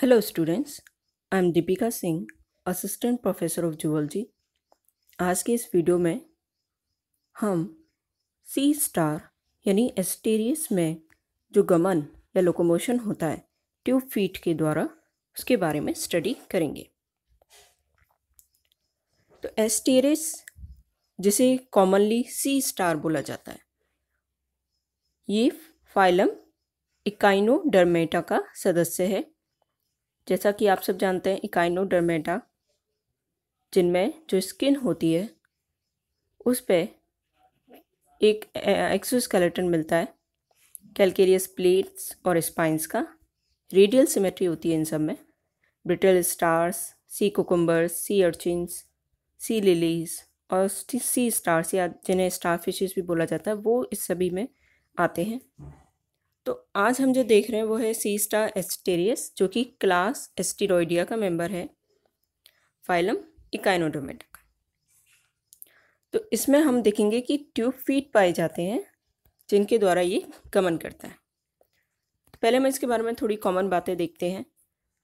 Hello students, I am Deepika Singh, Assistant Professor of Zoology. आज के इस video में हम सी स्टार यानी एस्टेरियस में जो गमन या लोकोमोशन होता है ट्यूब फीट के द्वारा उसके बारे में स्टडी करेंगे तो एस्टेरियस जिसे कॉमनली सी स्टार बोला जाता है ये फाइलम इकाइनोडर्मेटा का सदस्य है जैसा कि आप सब जानते हैं इकाइनोडर्मेटा जिनमें जो स्किन होती है उस पर एक एक्सोस्केलेटन मिलता है कैलकेरियस प्लेट्स और स्पाइंस का रेडियल सिमेट्री होती है इन सब में brittle stars sea cucumbers sea urchins sea lilies और सी स्टार्स या जिन्हें स्टार फिशेस भी बोला जाता है वो इस सभी में आते हैं तो आज हम जो देख रहे हैं वो है सी स्टार एस्टेरियस जो कि क्लास एस्टेरोइडिया का मेंबर है फाइलम इकाइनोडोमेटा का तो इसमें हम देखेंगे कि ट्यूब फीट पाए जाते हैं जिनके द्वारा ये गमन करता है पहले हम इसके बारे में थोड़ी कॉमन बातें देखते हैं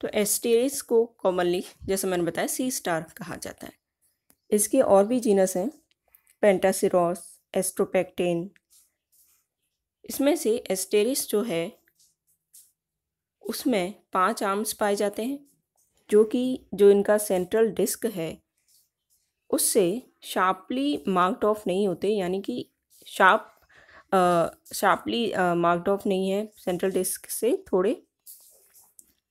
तो एस्टेरिस को कॉमनली जैसे मैंने बताया सी स्टार कहा जाता है इसके और भी जीनस हैं पेंटासिरोस एस्ट्रोपेक्टेन इसमें से एस्टेरिस जो है उसमें पांच आर्म्स पाए जाते हैं जो कि जो इनका सेंट्रल डिस्क है उससे शार्पली मार्क्ड ऑफ नहीं होते यानी कि शार्प शार्पली मार्क्ड ऑफ नहीं है सेंट्रल डिस्क से थोड़े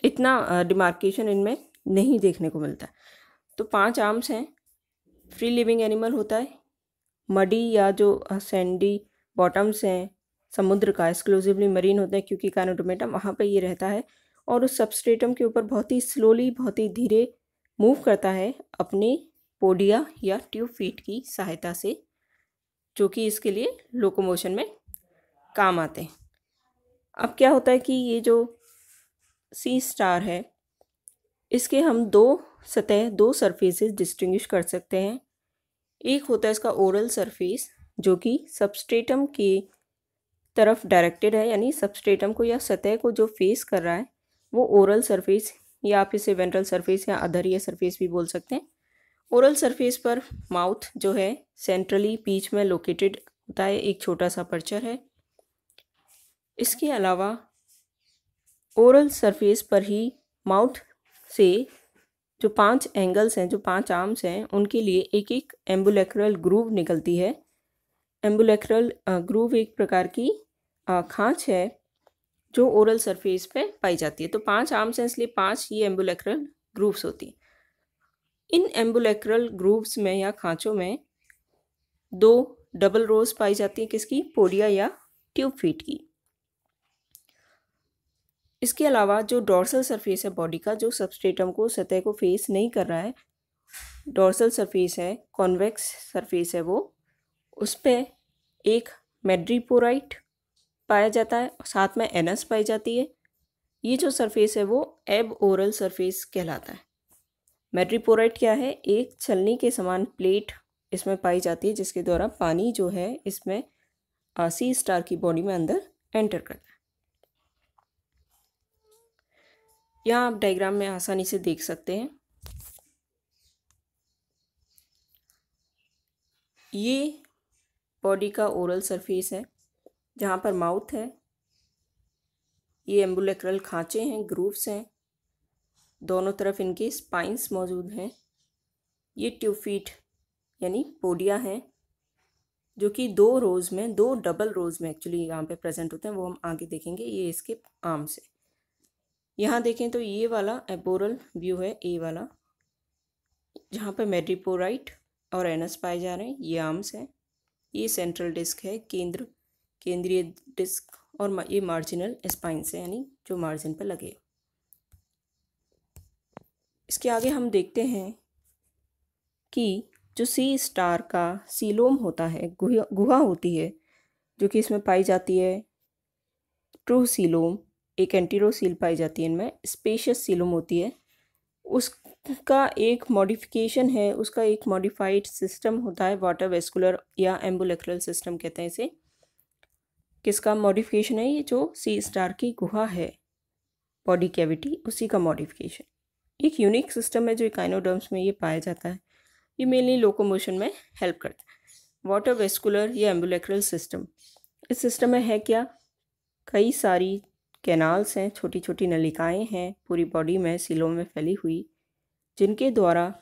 इतना डिमार्केशन uh, इनमें नहीं देखने को मिलता तो पांच आर्म्स हैं फ्री लिविंग एनिमल होता है मडी या जो सैंडी बॉटम्स हैं समुद्र का एक्सक्लूसिवली मरीन होता है क्योंकि कैनोडोमेटम वहाँ पर ये रहता है और उस सबस्टेटम के ऊपर बहुत ही स्लोली बहुत ही धीरे मूव करता है अपने पोडिया या ट्यूब फीट की सहायता से जो कि इसके लिए लोकोमोशन में काम आते हैं अब क्या होता है कि ये जो सी स्टार है इसके हम दो सतह दो सरफेसेस डिस्टिंग्विश कर सकते हैं एक होता है इसका ओरल सरफेस जो कि सबस्टेटम के तरफ डायरेक्टेड है यानी सबस्टेटम को या सतह को जो फेस कर रहा है वो ओरल सरफेस या आप इसे वेंट्रल सरफेस या अधर या सरफेस भी बोल सकते हैं ओरल सरफेस पर माउथ जो है सेंट्रली पीच में लोकेटेड होता है एक छोटा सा पर्चर है इसके अलावा ओरल सरफेस पर ही माउथ से जो पांच एंगल्स हैं जो पांच आर्म्स हैं उनके लिए एक एक एम्बुलेक्रल ग्रूव निकलती है एम्बुलेक्रल ग्रूव एक प्रकार की खांच है जो ओरल सरफेस पे पाई जाती है तो पांच आर्म्स हैं इसलिए पांच ये एम्बुलेक्रल ग्रूव्स होती हैं इन एम्बुलेक्रल ग्रूव्स में या खांचों में दो डबल रोज पाई जाती है किसकी पोडिया या ट्यूब फीट की इसके अलावा जो डॉर्सल सरफेस है बॉडी का जो सबस्टेटम को सतह को फेस नहीं कर रहा है डॉर्सल सरफेस है कॉन्वेक्स सरफेस है वो उस पर एक मेड्रीपोराइट पाया जाता है साथ में एनस पाई जाती है ये जो सरफेस है वो एब ओरल सरफेस कहलाता है मेड्रीपोराइट क्या है एक छलनी के समान प्लेट इसमें पाई जाती है जिसके द्वारा पानी जो है इसमें सी स्टार की बॉडी में अंदर एंटर करता है यहाँ आप डायग्राम में आसानी से देख सकते हैं ये बॉडी का ओरल सरफेस है जहाँ पर माउथ है ये एम्बुलेक्रल खाँचे हैं ग्रूव्स हैं दोनों तरफ इनके स्पाइंस मौजूद हैं ये ट्यूफीट यानी पोडिया हैं जो कि दो रोज़ में दो डबल रोज़ में एक्चुअली यहाँ पे प्रेजेंट होते हैं वो हम आगे देखेंगे ये इसके आम से यहाँ देखें तो ये वाला एपोरल व्यू है ए वाला जहाँ पे मेड्रिपोराइट और एनस पाए जा रहे हैं ये आर्म्स हैं ये सेंट्रल डिस्क है केंद्र केंद्रीय डिस्क और ये मार्जिनल स्पाइन से यानी जो मार्जिन पर लगे इसके आगे हम देखते हैं कि जो सी स्टार का सीलोम होता है गुहा गुहा होती है जो कि इसमें पाई जाती है ट्रू सीलोम एक एंटीरोसील पाई जाती है इनमें स्पेशियस सीलोम होती है उसका एक मॉडिफिकेशन है उसका एक मॉडिफाइड सिस्टम होता है वाटर वेस्कुलर या एम्बुलेक्ट्रल सिस्टम कहते हैं इसे किसका मॉडिफिकेशन है ये जो सी स्टार की गुहा है बॉडी कैविटी उसी का मॉडिफिकेशन एक यूनिक सिस्टम है जो इकाइनोडर्म्स में ये पाया जाता है ये मेनली लोकोमोशन में हेल्प करता है वाटर वेस्कुलर या एम्बुलेक्ट्रल सिस्टम इस सिस्टम में है क्या कई सारी कैनाल्स हैं छोटी छोटी नलिकाएं हैं पूरी बॉडी में सिलों में फैली हुई जिनके द्वारा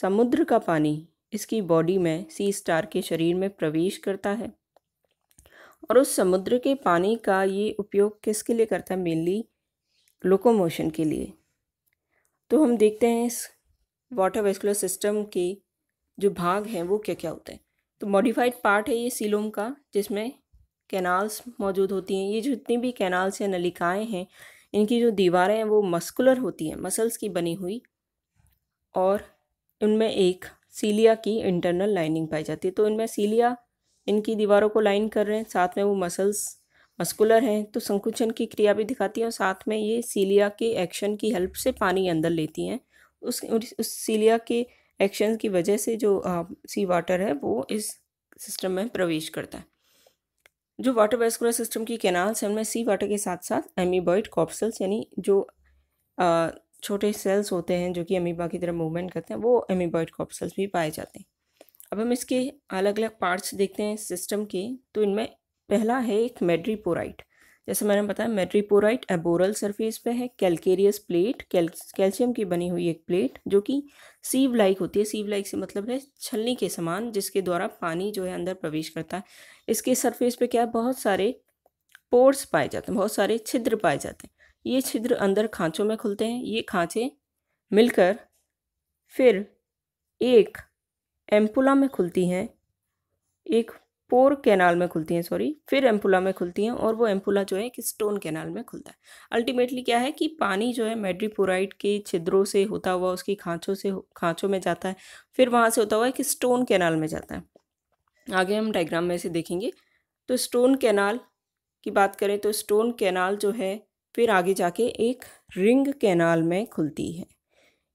समुद्र का पानी इसकी बॉडी में सी स्टार के शरीर में प्रवेश करता है और उस समुद्र के पानी का ये उपयोग किसके लिए करता है मेनली लोकोमोशन के लिए तो हम देखते हैं इस वाटर वेस्कुलर सिस्टम के जो भाग हैं वो क्या क्या होते हैं तो मॉडिफाइड पार्ट है ये सीलोम का जिसमें कैनाल्स मौजूद होती हैं ये जितनी भी कैनाल्स या नलिकाएँ हैं इनकी जो दीवारें हैं वो मस्कुलर होती हैं मसल्स की बनी हुई और उनमें एक सीलिया की इंटरनल लाइनिंग पाई जाती है तो इनमें सीलिया इनकी दीवारों को लाइन कर रहे हैं साथ में वो मसल्स मस्कुलर हैं तो संकुचन की क्रिया भी दिखाती है और साथ में ये सीलिया के एक्शन की हेल्प से पानी अंदर लेती हैं उस उस सीलिया के एक्शन की वजह से जो सी वाटर है वो इस सिस्टम में प्रवेश करता है जो वाटर वेस्कुलर सिस्टम की कैनाल्स हैं उनमें सी वाटर के साथ साथ एमीबॉइड कॉप्सल्स यानी जो छोटे सेल्स होते हैं जो कि अमीबा की तरह मूवमेंट करते हैं वो एमीबॉइड कॉप्सल्स भी पाए जाते हैं अब हम इसके अलग अलग पार्ट्स देखते हैं सिस्टम के तो इनमें पहला है एक मेड्रीपोराइट जैसे मैंने बताया मेट्रीपोराइट एबोरल सरफेस पे है कैलकेरियस प्लेट कैल कैल्शियम की बनी हुई एक प्लेट जो कि सीव लाइक होती है सीव लाइक से मतलब है छलनी के समान जिसके द्वारा पानी जो है अंदर प्रवेश करता है इसके सरफेस पे क्या है बहुत सारे पोर्स पाए जाते हैं बहुत सारे छिद्र पाए जाते हैं ये छिद्र अंदर खांचों में खुलते हैं ये खांचे मिलकर फिर एक एम्पुला में खुलती हैं एक पोर कैनाल में खुलती हैं सॉरी फिर एम्पुला में खुलती हैं और वो एम्पुला जो है एक स्टोन कैनाल में खुलता है अल्टीमेटली क्या है कि पानी जो है मेड्रीपोराइट के छिद्रों से होता हुआ उसकी खाँचों से खाँचों में जाता है फिर वहाँ से होता हुआ एक स्टोन कैनाल में जाता है आगे हम डाइग्राम में से देखेंगे तो स्टोन कैनाल की बात करें तो स्टोन कैनाल जो है फिर आगे जाके एक रिंग कैनाल में खुलती है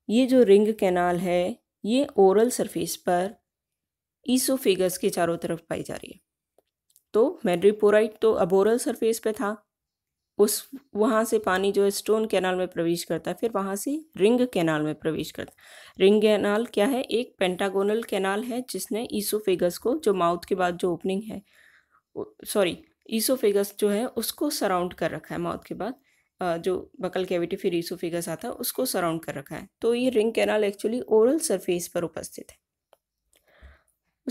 ये जो रिंग कैनाल है ये ओरल सरफेस पर ईसोफेगस के चारों तरफ पाई जा रही है तो मेड्रीपोराइट तो अबोरल सरफेस पे था उस वहाँ से पानी जो है स्टोन कैनाल में प्रवेश करता है फिर वहाँ से रिंग कैनाल में प्रवेश करता है रिंग कैनाल क्या है एक पेंटागोनल कैनाल है जिसने ईसोफेगस को जो माउथ के बाद जो ओपनिंग है सॉरी ईसोफेगस जो है उसको सराउंड कर रखा है माउथ के बाद जो बकल कैविटी फिर ईसोफेगस आता है उसको सराउंड कर रखा है तो ये ring canal actually oral surface पर उपस्थित है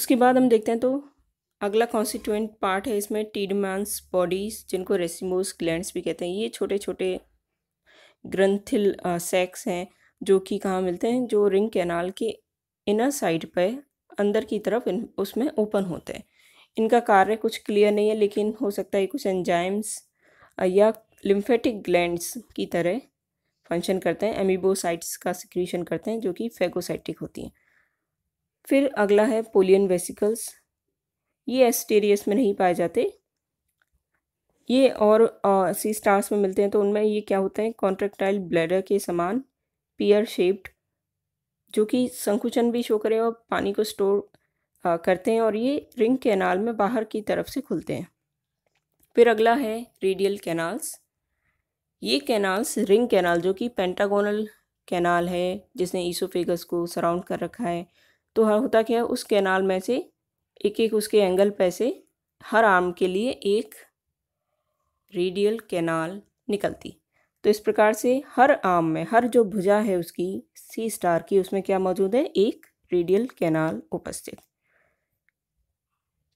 उसके बाद हम देखते हैं तो अगला कॉन्स्टिट्यूंट पार्ट है इसमें टीडमांस बॉडीज़ जिनको रेसिमोस ग्लैंड्स भी कहते हैं ये छोटे छोटे ग्रंथिल सेक्स हैं जो कि कहाँ मिलते हैं जो रिंग कैनाल के इनर साइड पर अंदर की तरफ इन उसमें ओपन होते हैं इनका कार्य कुछ क्लियर नहीं है लेकिन हो सकता है कुछ एंजाइम्स या लिम्फेटिक ग्लैंड्स की तरह फंक्शन करते हैं एमिबोसाइट्स का सिक्रीशन करते हैं जो कि फेगोसाइटिक होती हैं फिर अगला है पोलियन वेसिकल्स ये एस्टेरियस में नहीं पाए जाते ये और सी स्टार्स में मिलते हैं तो उनमें ये क्या होते हैं कॉन्ट्रेक्टाइल ब्लैडर के समान पियर शेप्ड जो कि संकुचन भी शो करें और पानी को स्टोर आ, करते हैं और ये रिंग कैनाल में बाहर की तरफ से खुलते हैं फिर अगला है रेडियल कैनाल्स ये कैनाल्स रिंग कैनाल जो कि पेंटागोनल कैनाल है जिसने ईसोफेगस को सराउंड कर रखा है तो हाँ, होता क्या है उस कैनाल में से एक एक उसके एंगल पे से हर आर्म के लिए एक रेडियल कैनाल निकलती तो इस प्रकार से हर आर्म में हर जो भुजा है उसकी सी स्टार की उसमें क्या मौजूद है एक रेडियल कैनाल उपस्थित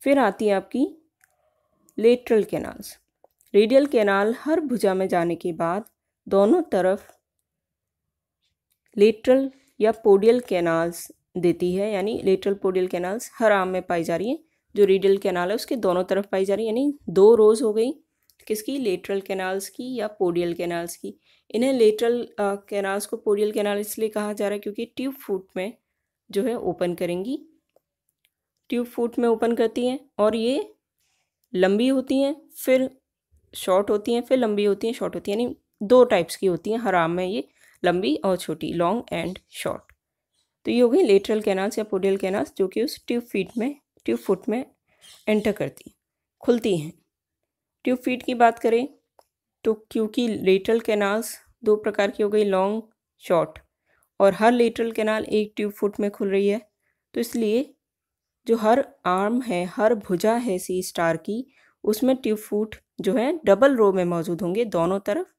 फिर आती है आपकी लेटरल कैनाल्स रेडियल कैनाल हर भुजा में जाने के बाद दोनों तरफ लेटरल या पोडियल कैनाल्स देती है यानी लेटरल पोडियल कैनाल्स हर आम में पाई जा रही हैं जो रीडियल कैनाल है उसके दोनों तरफ पाई जा रही है यानी दो रोज़ हो गई किसकी लेटरल कैनाल्स की या पोडियल कैनाल्स की इन्हें लेटरल कैनाल्स को पोडियल कैनाल इसलिए कहा जा रहा है क्योंकि ट्यूब फूट में जो है ओपन करेंगी ट्यूब फूट में ओपन करती हैं और ये लंबी होती हैं फिर शॉर्ट होती हैं फिर लंबी होती हैं शॉर्ट होती हैं यानी दो टाइप्स की होती हैं हर आम में ये लंबी और छोटी लॉन्ग एंड शॉर्ट तो ये हो गई लेटरल कैनाल्स या पोडियल कैनाल्स जो कि उस ट्यूब फीट में ट्यूब फुट में एंटर करती हैं खुलती हैं ट्यूब फीट की बात करें तो क्योंकि लेटरल कैनाल्स दो प्रकार की हो गई लॉन्ग शॉर्ट और हर लेटरल कैनाल एक ट्यूब फुट में खुल रही है तो इसलिए जो हर आर्म है हर भुजा है सी स्टार की उसमें ट्यूब फूट जो है डबल रो में मौजूद होंगे दोनों तरफ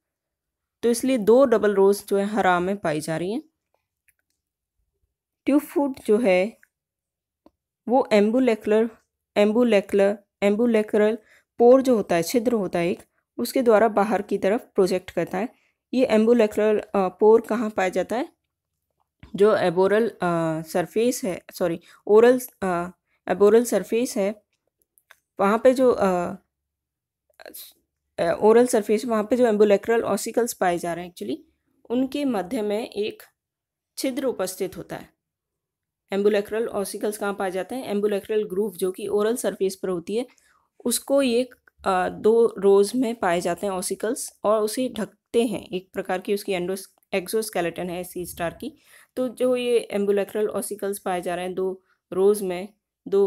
तो इसलिए दो डबल रोज जो है हर आर्म में पाई जा रही हैं ट्यूब फूड जो है वो एम्बुलेकुलर एम्बुलेकुलर एम्बुलेकुरल पोर जो होता है छिद्र होता है एक उसके द्वारा बाहर की तरफ प्रोजेक्ट करता है ये एम्बुलेकुलर पोर कहाँ पाया जाता है जो एबोरल सरफेस है सॉरी ओरल एबोरल सरफेस है वहाँ पे जो ओरल सरफेस वहाँ पे जो एम्बुलेक्रल ऑसिकल्स पाए जा रहे हैं एक्चुअली उनके मध्य में एक छिद्र उपस्थित होता है एम्बुलेक्रल ऑसिकल्स कहाँ पाए जाते हैं एम्बुलेक्रल ग्रूव जो कि ओरल सरफेस पर होती है उसको ये दो रोज में पाए जाते हैं ऑसिकल्स और उसे ढकते हैं एक प्रकार की उसकी एंडो एक्सोस्केलेटन है सी स्टार की तो जो ये एम्बुलेक्रल ऑसिकल्स पाए जा रहे हैं दो रोज में दो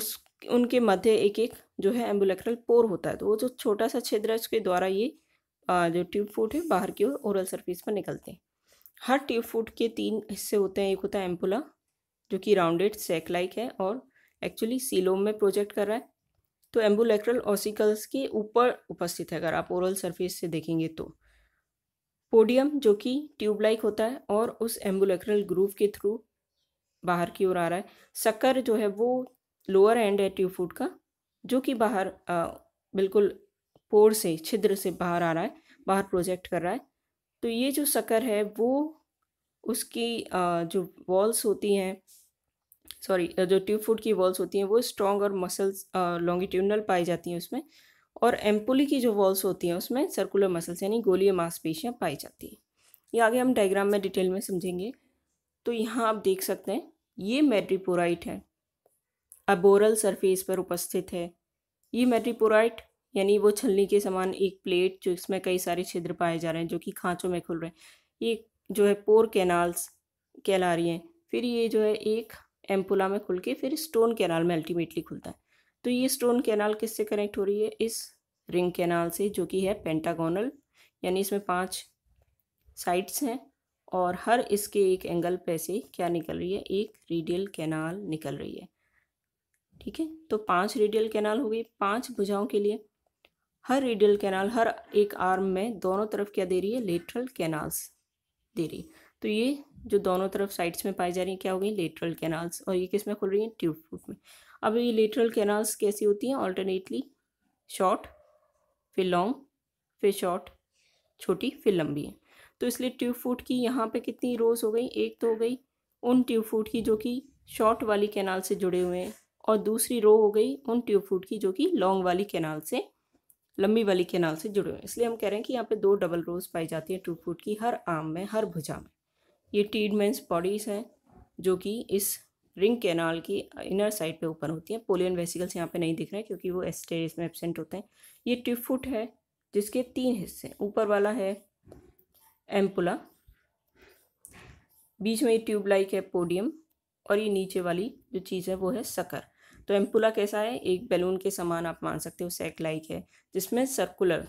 उस उनके मध्य एक एक जो है एम्बुलेक्रल पोर होता है तो वो जो छोटा सा छिद्र है उसके द्वारा ये जो ट्यूब फूट है बाहर की ओर ओरल सरफेस पर निकलते हैं हर ट्यूब फूट के तीन हिस्से होते हैं एक होता है एम्पुला जो कि राउंडेड सेक लाइक है और एक्चुअली सीलोम में प्रोजेक्ट कर रहा है तो एम्बुलेक्ट्रल ऑसिकल्स के ऊपर उपस्थित है अगर आप ओरल सरफेस से देखेंगे तो पोडियम जो कि ट्यूब लाइक होता है और उस एम्बुलेक्ट्रल ग्रूव के थ्रू बाहर की ओर आ रहा है शक्कर जो है वो लोअर एंड है ट्यूब फूड का जो कि बाहर आ, बिल्कुल पोर से छिद्र से बाहर आ रहा है बाहर प्रोजेक्ट कर रहा है तो ये जो शक्कर है वो उसकी आ, जो वॉल्स होती हैं सॉरी जो ट्यूब फूड की वॉल्स होती हैं वो स्ट्रॉन्ग और मसल्स लॉन्गिट्यूनल पाई जाती हैं उसमें और एम्पुली की जो वॉल्स होती हैं उसमें सर्कुलर मसल्स यानी गोलीय मांसपेशियाँ पाई जाती हैं ये आगे हम डायग्राम में डिटेल में समझेंगे तो यहाँ आप देख सकते हैं ये मेट्रीपोराइट है अबोरल सरफेस पर उपस्थित है ये मेट्रीपोराइट यानी वो छलनी के समान एक प्लेट जो इसमें कई सारे छिद्र पाए जा रहे हैं जो कि खांचों में खुल रहे हैं ये जो है पोर कैनाल्स कहला रही हैं फिर ये जो है एक एम्पुला में खुल के फिर स्टोन कैनाल में अल्टीमेटली खुलता है तो ये स्टोन कैनाल किससे कनेक्ट हो रही है इस रिंग कैनाल से जो कि है पेंटागोनल यानी इसमें पांच साइड्स हैं और हर इसके एक एंगल पे से क्या निकल रही है एक रेडियल कैनाल निकल रही है ठीक है तो पांच रेडियल कैनाल हो गई पांच भुजाओं के लिए हर रेडियल कैनाल हर एक आर्म में दोनों तरफ क्या दे रही है लेटरल कैनाल्स दे रही है तो ये जो दोनों तरफ साइड्स में पाई जा रही हैं क्या हो गई लेटरल कैनाल्स और ये किस में खुल रही हैं ट्यूब फूट में अब ये लेटरल कैनाल्स कैसी होती हैं ऑल्टरनेटली शॉर्ट फिर लॉन्ग फिर शॉर्ट छोटी फिर लंबी है तो इसलिए ट्यूब फूट की यहाँ पे कितनी रोज़ हो गई एक तो हो गई उन ट्यूब फूट की जो कि शॉर्ट वाली कैनाल से जुड़े हुए हैं और दूसरी रो हो गई उन ट्यूब फूट की जो कि लॉन्ग वाली कैनाल से लंबी वाली कैनाल से जुड़े हुए हैं इसलिए हम कह रहे हैं कि यहाँ पे दो डबल रोज पाई जाती है ट्यूब फूट की हर आम में हर भुजा में ये टीडमेंस बॉडीज़ हैं जो कि इस रिंग कैनाल की इनर साइड पे ओपन होती है पोलियन वेसिकल्स यहाँ पे नहीं दिख रहे हैं क्योंकि वो एस्टेरिस में एबसेंट होते हैं ये ट्यूफुट है जिसके तीन हिस्से ऊपर वाला है एम्पुला बीच में ये ट्यूब लाइक है पोडियम और ये नीचे वाली जो चीज़ है वो है सकर तो एम्पुला कैसा है एक बैलून के समान आप मान सकते हो सेक लाइक है जिसमें सर्कुलर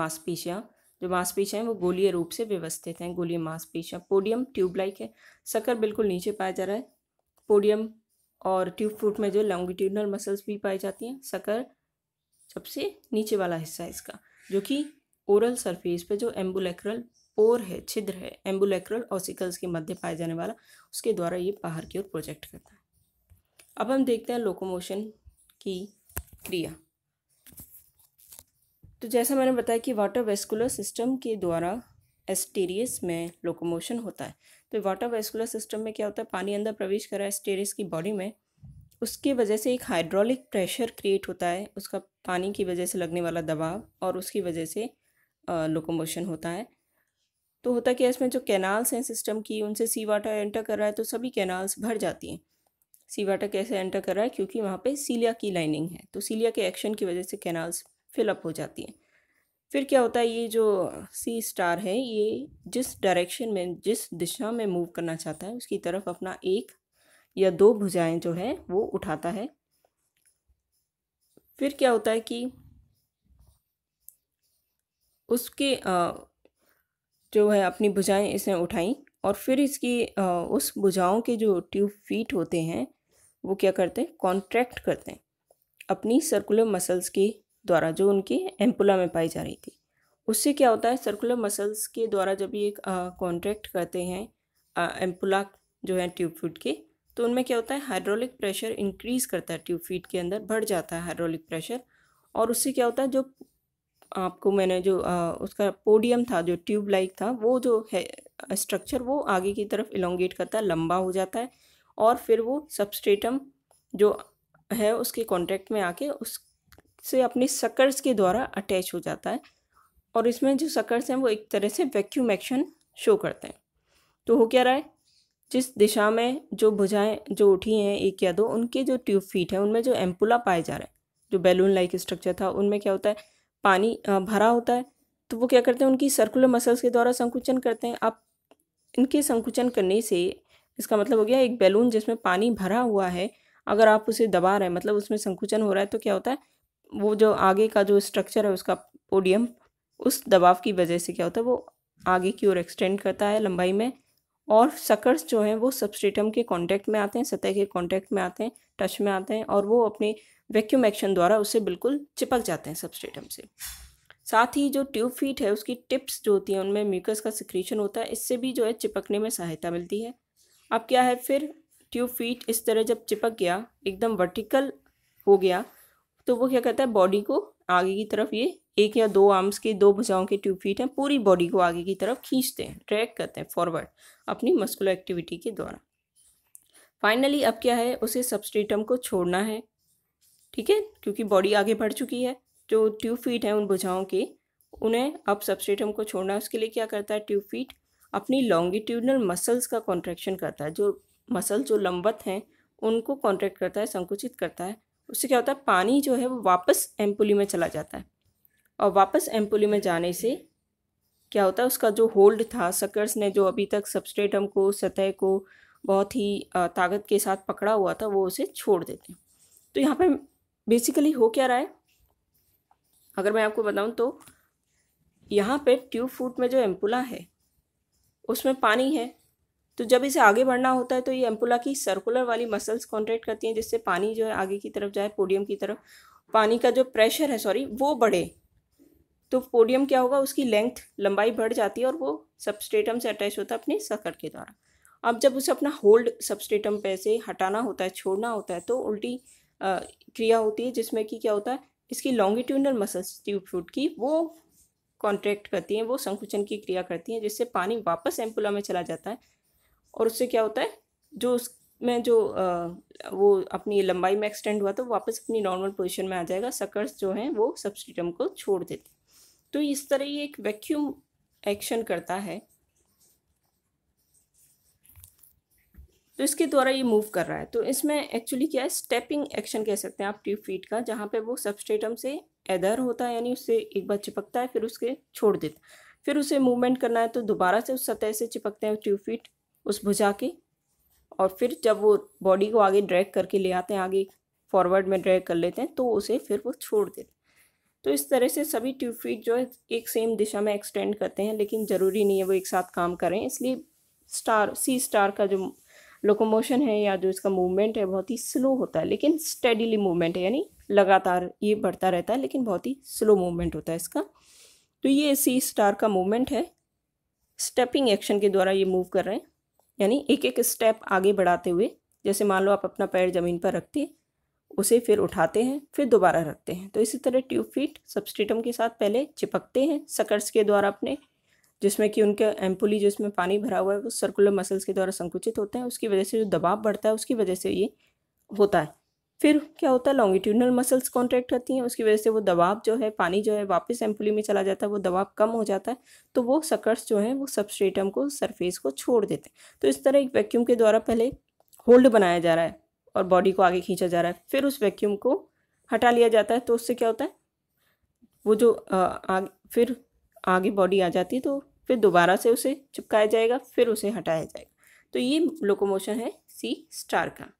मांसपेशियाँ जो मांसपेशियाँ हैं वो गोलीय रूप से व्यवस्थित हैं गोलीय मांसपेशियाँ पोडियम ट्यूब लाइक है सकर बिल्कुल नीचे पाया जा रहा है पोडियम और ट्यूब फ्रूट में जो लॉन्गिट्यूडनल मसल्स भी पाई जाती हैं सकर सबसे नीचे वाला हिस्सा है इसका जो कि ओरल सरफेस पे जो एम्बुलेक्रल पोर है छिद्र है एम्बुलेक्रल ऑसिकल्स के मध्य पाए जाने वाला उसके द्वारा ये बाहर की ओर प्रोजेक्ट करता है अब हम देखते हैं लोकोमोशन की क्रिया तो जैसा मैंने बताया कि वाटर वेस्कुलर सिस्टम के द्वारा एस्टेरियस में लोकोमोशन होता है तो वाटर वेस्कुलर सिस्टम में क्या होता है पानी अंदर प्रवेश करा एस्टेरियस की बॉडी में उसके वजह से एक हाइड्रोलिक प्रेशर क्रिएट होता है उसका पानी की वजह से लगने वाला दबाव और उसकी वजह से लोकोमोशन होता है तो होता क्या है इसमें जो कैनाल्स हैं सिस्टम की उनसे सी वाटर एंटर कर रहा है तो सभी कैनाल्स भर जाती हैं सी वाटर कैसे एंटर कर रहा है क्योंकि वहाँ पे सीलिया की लाइनिंग है तो सीलिया के एक्शन की वजह से कैनाल्स फिलअप हो जाती है फिर क्या होता है ये जो सी स्टार है ये जिस डायरेक्शन में जिस दिशा में मूव करना चाहता है उसकी तरफ अपना एक या दो भुजाएं जो है वो उठाता है फिर क्या होता है कि उसके जो है अपनी भुजाएं इसने उठाई और फिर इसकी उस भुजाओं के जो ट्यूब फीट होते हैं वो क्या करते हैं कॉन्ट्रैक्ट करते हैं अपनी सर्कुलर मसल्स के द्वारा जो उनकी एम्पुला में पाई जा रही थी उससे क्या होता है सर्कुलर मसल्स के द्वारा जब ये कॉन्ट्रैक्ट करते हैं एम्पुला जो है ट्यूब फीट के तो उनमें क्या होता है हाइड्रोलिक प्रेशर इंक्रीज़ करता है ट्यूब फीट के अंदर बढ़ जाता है हाइड्रोलिक प्रेशर और उससे क्या होता है जो आपको मैंने जो आ, उसका पोडियम था जो ट्यूब लाइक था वो जो है स्ट्रक्चर वो आगे की तरफ इलोंगेट करता है लंबा हो जाता है और फिर वो सबस्ट्रेटम जो है उसके कॉन्ट्रैक्ट में आके उस से अपनी सकर्स के द्वारा अटैच हो जाता है और इसमें जो सकर्स हैं वो एक तरह से वैक्यूम एक्शन शो करते हैं तो हो क्या रहा है जिस दिशा में जो भुजाएं जो उठी हैं एक या दो उनके जो ट्यूब फीट हैं उनमें जो एम्पुला पाए जा रहे हैं जो बैलून लाइक स्ट्रक्चर था उनमें क्या होता है पानी भरा होता है तो वो क्या करते हैं उनकी सर्कुलर मसल्स के द्वारा संकुचन करते हैं आप इनके संकुचन करने से इसका मतलब हो गया एक बैलून जिसमें पानी भरा हुआ है अगर आप उसे दबा रहे हैं मतलब उसमें संकुचन हो रहा है तो क्या होता है वो जो आगे का जो स्ट्रक्चर है उसका पोडियम उस दबाव की वजह से क्या होता है वो आगे की ओर एक्सटेंड करता है लंबाई में और सकर्स जो हैं वो सबस्टेटम के कांटेक्ट में आते हैं सतह के कांटेक्ट में आते हैं टच में आते हैं और वो अपने वैक्यूम एक्शन द्वारा उससे बिल्कुल चिपक जाते हैं सबस्टेटम से साथ ही जो ट्यूब फीट है उसकी टिप्स जो होती हैं उनमें म्यूकस का सिक्रीशन होता है इससे भी जो है चिपकने में सहायता मिलती है अब क्या है फिर ट्यूब फीट इस तरह जब चिपक गया एकदम वर्टिकल हो गया तो वो क्या करता है बॉडी को आगे की तरफ ये एक या दो आर्म्स के दो भुजाओं के ट्यूब फीट हैं पूरी बॉडी को आगे की तरफ खींचते हैं ट्रैक करते हैं फॉरवर्ड अपनी मस्कुलर एक्टिविटी के द्वारा फाइनली अब क्या है उसे सबस्ट्रेटम को छोड़ना है ठीक है क्योंकि बॉडी आगे बढ़ चुकी है जो ट्यूब फीट हैं उन भुजाओं के उन्हें अब सबस्ट्रेटम को छोड़ना है उसके लिए क्या करता है ट्यूब फीट अपनी लॉन्गिट्यूडनल मसल्स का कॉन्ट्रैक्शन करता है जो मसल जो लंबत हैं उनको कॉन्ट्रैक्ट करता है संकुचित करता है उससे क्या होता है पानी जो है वो वापस एम्पुली में चला जाता है और वापस एम्पुली में जाने से क्या होता है उसका जो होल्ड था सकर्स ने जो अभी तक सबस्ट्रेट को सतह को बहुत ही ताकत के साथ पकड़ा हुआ था वो उसे छोड़ देते हैं तो यहाँ पे बेसिकली हो क्या रहा है अगर मैं आपको बताऊँ तो यहाँ पे ट्यूब फूट में जो एम्पुला है उसमें पानी है तो जब इसे आगे बढ़ना होता है तो ये एम्पुला की सर्कुलर वाली मसल्स कॉन्ट्रैक्ट करती हैं जिससे पानी जो है आगे की तरफ जाए पोडियम की तरफ पानी का जो प्रेशर है सॉरी वो बढ़े तो पोडियम क्या होगा उसकी लेंथ लंबाई बढ़ जाती है और वो सबस्टेटम से अटैच होता है अपने सकड़ के द्वारा अब जब उसे अपना होल्ड सबस्टेटम पे से हटाना होता है छोड़ना होता है तो उल्टी आ, क्रिया होती है जिसमें कि क्या होता है इसकी लॉन्गिट्यूनल मसल्स ट्यूब फ्रूट की वो कॉन्ट्रैक्ट करती हैं वो संकुचन की क्रिया करती हैं जिससे पानी वापस एम्पुला में चला जाता है और उससे क्या होता है जो उसमें जो आ, वो अपनी लंबाई में एक्सटेंड हुआ तो वापस अपनी नॉर्मल पोजिशन में आ जाएगा सकर्स जो हैं वो सबस्टिटम को छोड़ देते तो इस तरह ये एक वैक्यूम एक्शन करता है तो इसके द्वारा ये मूव कर रहा है तो इसमें एक्चुअली क्या है स्टेपिंग एक्शन कह सकते हैं आप ट्यूब फीट का जहाँ पे वो सबस्टेटम से एदर होता है यानी उससे एक बार चिपकता है फिर उसके छोड़ देता फिर उसे मूवमेंट करना है तो दोबारा से उस सतह से चिपकते हैं ट्यूब फीट उस भुजा के और फिर जब वो बॉडी को आगे ड्रैग करके ले आते हैं आगे फॉरवर्ड में ड्रैग कर लेते हैं तो उसे फिर वो छोड़ देते तो इस तरह से सभी ट्यूब फीट जो है एक सेम दिशा में एक्सटेंड करते हैं लेकिन ज़रूरी नहीं है वो एक साथ काम करें इसलिए स्टार सी स्टार का जो लोकोमोशन है या जो इसका मूवमेंट है बहुत ही स्लो होता है लेकिन स्टेडीली मूवमेंट है यानी लगातार ये बढ़ता रहता है लेकिन बहुत ही स्लो मूवमेंट होता है इसका तो ये सी स्टार का मूवमेंट है स्टेपिंग एक्शन के द्वारा ये मूव कर रहे हैं यानी एक एक स्टेप आगे बढ़ाते हुए जैसे मान लो आप अपना पैर ज़मीन पर रखते उसे फिर उठाते हैं फिर दोबारा रखते हैं तो इसी तरह ट्यूब फीट सबस्ट्रेटम के साथ पहले चिपकते हैं सकर्स के द्वारा अपने जिसमें कि उनके एम्पुली जिसमें पानी भरा हुआ है वो सर्कुलर मसल्स के द्वारा संकुचित होते हैं उसकी वजह से जो दबाव बढ़ता है उसकी वजह से ये होता है फिर क्या होता है लॉन्गिट्यूडनल मसल्स कॉन्ट्रैक्ट होती हैं उसकी वजह से वो दबाव जो है पानी जो है वापस एम्पुली में चला जाता है वो दबाव कम हो जाता है तो वो सकर्स जो हैं वो सबस्ट्रेटम को सरफेस को छोड़ देते हैं तो इस तरह एक वैक्यूम के द्वारा पहले होल्ड बनाया जा रहा है और बॉडी को आगे खींचा जा रहा है फिर उस वैक्यूम को हटा लिया जाता है तो उससे क्या होता है वो जो आ, फिर आगे बॉडी आ जाती है तो फिर दोबारा से उसे चिपकाया जाएगा फिर उसे हटाया जाएगा तो ये लोकोमोशन है सी स्टार का